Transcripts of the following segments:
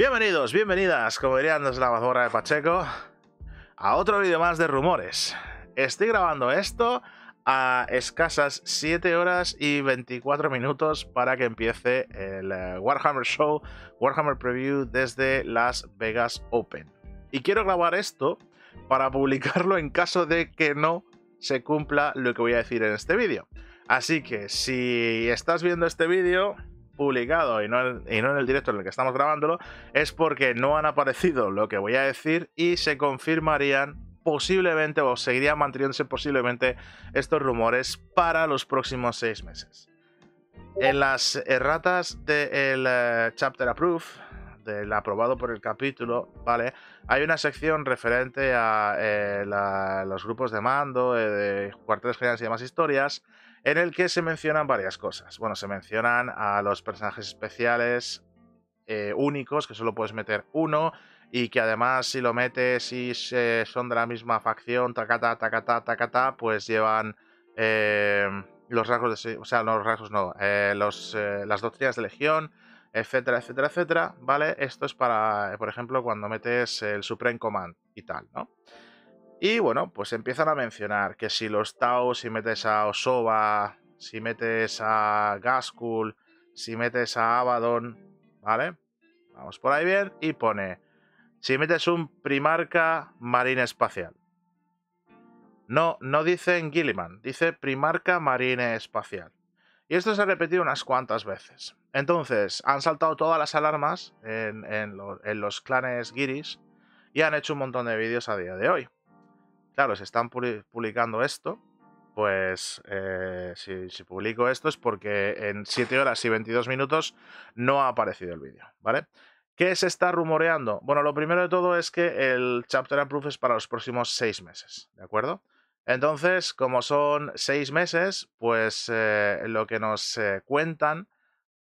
Bienvenidos, bienvenidas, como dirían desde la mazmorra de Pacheco, a otro vídeo más de rumores. Estoy grabando esto a escasas 7 horas y 24 minutos para que empiece el eh, Warhammer Show, Warhammer Preview desde Las Vegas Open. Y quiero grabar esto para publicarlo en caso de que no se cumpla lo que voy a decir en este vídeo. Así que si estás viendo este vídeo, publicado y no, en, el directo en el que estamos grabándolo, es porque no han aparecido lo que voy a decir y se confirmarían posiblemente o seguirían manteniéndose posiblemente estos rumores para los próximos seis meses. En las erratas del de eh, Chapter Approve, del aprobado por el capítulo, ¿vale? Hay una sección referente a eh, los grupos de mando, eh, de cuarteles generales y demás historias, en el que se mencionan varias cosas. Bueno, se mencionan a los personajes especiales eh, únicos, que solo puedes meter uno, y que además si lo metes y se, son de la misma facción, tacata, tacatá, tacatá pues llevan los rasgos de... O sea, no los rasgos, no, las doctrinas de legión etcétera, etcétera, etcétera, ¿vale? Esto es para, por ejemplo, cuando metes el Supreme Command y tal, ¿no? Y bueno, pues empiezan a mencionar que si los Tau, si metes a Osoba, si metes a Gaskul, si metes a Abaddon, ¿vale? Vamos por ahí bien y pone, si metes un primarca marina espacial. No, no dicen Gilliman, dice primarca Marine espacial. Y esto se ha repetido unas cuantas veces. Entonces, han saltado todas las alarmas en, los clanes Giris y han hecho un montón de vídeos a día de hoy. Claro, si están publicando esto, pues eh, si, publico esto es porque en 7 horas y 22 minutos no ha aparecido el vídeo, ¿vale? ¿Qué se está rumoreando? Bueno, lo primero de todo es que el Chapter and Proof es para los próximos 6 meses, ¿de acuerdo? Entonces, como son seis meses, pues eh, lo que nos eh, cuentan,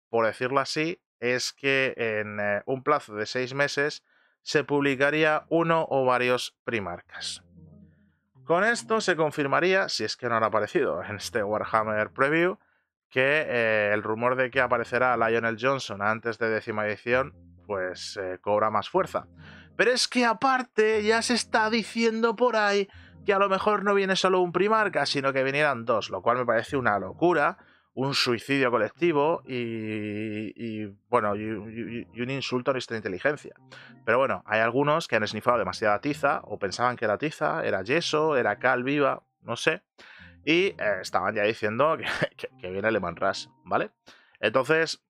por decirlo así, es que en eh, un plazo de seis meses se publicaría uno o varios primarcas. Con esto se confirmaría, si es que no ha aparecido en este Warhammer Preview, que el rumor de que aparecerá Lionel Johnson antes de décima edición, pues cobra más fuerza. Pero es que aparte ya se está diciendo por ahí que a lo mejor no viene solo un primarca, sino que vinieran dos, lo cual me parece una locura, un suicidio colectivo y, y bueno, y, un insulto a nuestra inteligencia. Pero bueno, hay algunos que han esnifado demasiada tiza o pensaban que la tiza, era yeso, era cal viva, no sé, y eh, estaban ya diciendo que, viene Lehman Rush, ¿vale? Entonces,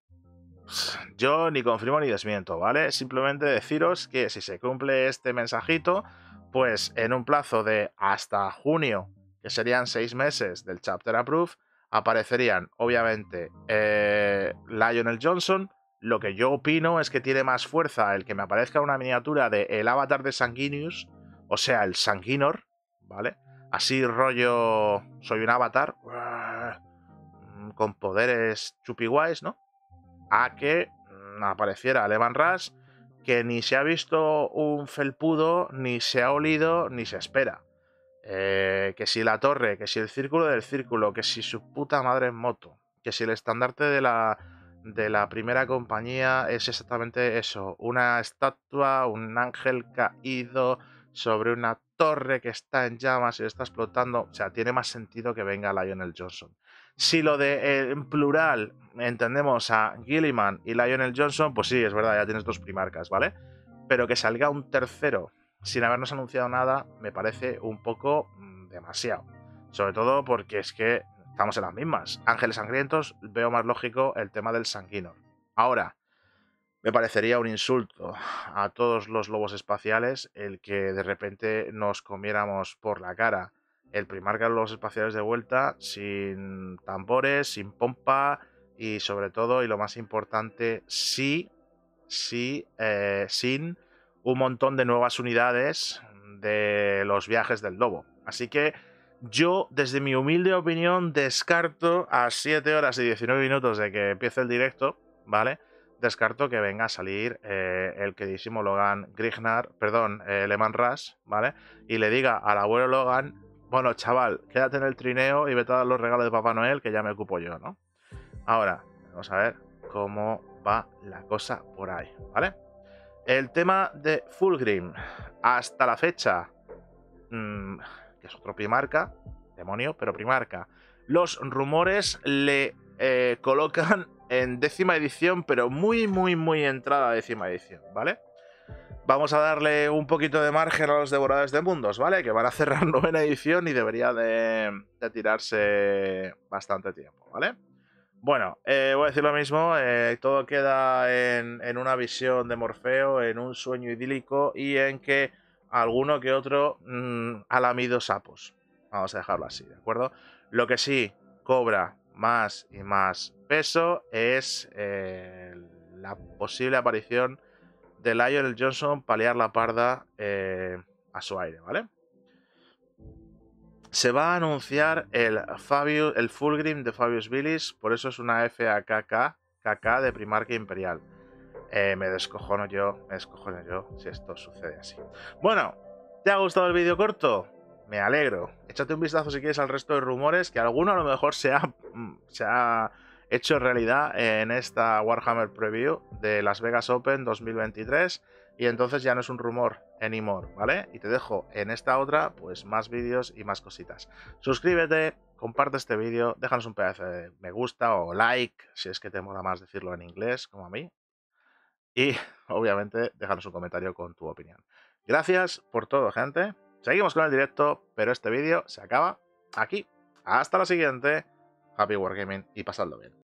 yo ni confirmo ni desmiento, ¿vale? Simplemente deciros que si se cumple este mensajito, pues en un plazo de hasta junio, que serían seis meses del Chapter Approved... aparecerían obviamente eh, Lionel Johnson. Lo que yo opino es que tiene más fuerza el que me aparezca una miniatura de el avatar de Sanguinius, o sea, el Sanguinor, ¿vale? Así rollo, soy un avatar, mm, con poderes chupiguays, ¿no? A que mm, apareciera Levan Rush que ni se ha visto un felpudo, ni se ha olido, ni se espera. Eh, que si la torre, que si el círculo del círculo, que si su puta madre moto, que si el estandarte de la, de la primera compañía es exactamente eso, una estatua, un ángel caído sobre una torre que está en llamas y está explotando, o sea, tiene más sentido que venga Lionel Johnson. Si lo de eh, en plural entendemos a Gilliman y Lionel Johnson, pues sí, es verdad, ya tienes dos primarcas, ¿vale? Pero que salga un tercero sin habernos anunciado nada me parece un poco mm, demasiado. Sobre todo porque es que estamos en las mismas. Ángeles Sangrientos, veo más lógico el tema del sanguino. Ahora, me parecería un insulto a todos los lobos espaciales el que de repente nos comiéramos por la cara el primarca de los espaciales de vuelta sin tambores, sin pompa y sobre todo, y lo más importante, sí, sí, eh, sin un montón de nuevas unidades de los viajes del lobo. Así que yo, desde mi humilde opinión, descarto a 7 horas y 19 minutos de que empiece el directo, ¿vale? Descarto que venga a salir eh, el queridísimo Logan Grignard perdón, eh, Leman Rush, ¿vale? Y le diga al abuelo Logan bueno, chaval, quédate en el trineo y vete a dar los regalos de Papá Noel, que ya me ocupo yo, ¿no? Ahora, vamos a ver cómo va la cosa por ahí, ¿vale? El tema de Fulgrim, hasta la fecha, mm, que es otro primarca, demonio, pero primarca. Los rumores le eh, colocan en décima edición, pero muy, muy, muy entrada a décima edición, ¿vale? vamos a darle un poquito de margen a los devoradores de mundos, ¿vale? Que van a cerrar nueva edición y debería de, tirarse bastante tiempo, ¿vale? Bueno, eh, voy a decir lo mismo, eh, todo queda en, una visión de Morfeo, en un sueño idílico y en que alguno que otro alamido mm, ha lamido sapos. Vamos a dejarlo así, ¿de acuerdo? Lo que sí cobra más y más peso es eh, la posible aparición de Lionel Johnson paliar la parda eh, a su aire, ¿vale? Se va a anunciar el, Fabio el Fulgrim de Fabius Billis, por eso es una FAKK KK de Primarca Imperial. Eh, me descojono yo, me descojono yo si esto sucede así. Bueno, ¿te ha gustado el vídeo corto? Me alegro. Échate un vistazo si quieres al resto de rumores, que alguno a lo mejor sea se ha mm, hecho realidad en esta Warhammer Preview de Las Vegas Open 2023 y entonces ya no es un rumor anymore, ¿vale? Y te dejo en esta otra pues más vídeos y más cositas. Suscríbete, comparte este vídeo, déjanos un pedazo de me gusta o like, si es que te mola más decirlo en inglés como a mí. Y obviamente déjanos un comentario con tu opinión. Gracias por todo, gente. Seguimos con el directo, pero este vídeo se acaba aquí. Hasta la siguiente happy wargaming y pasadlo bien.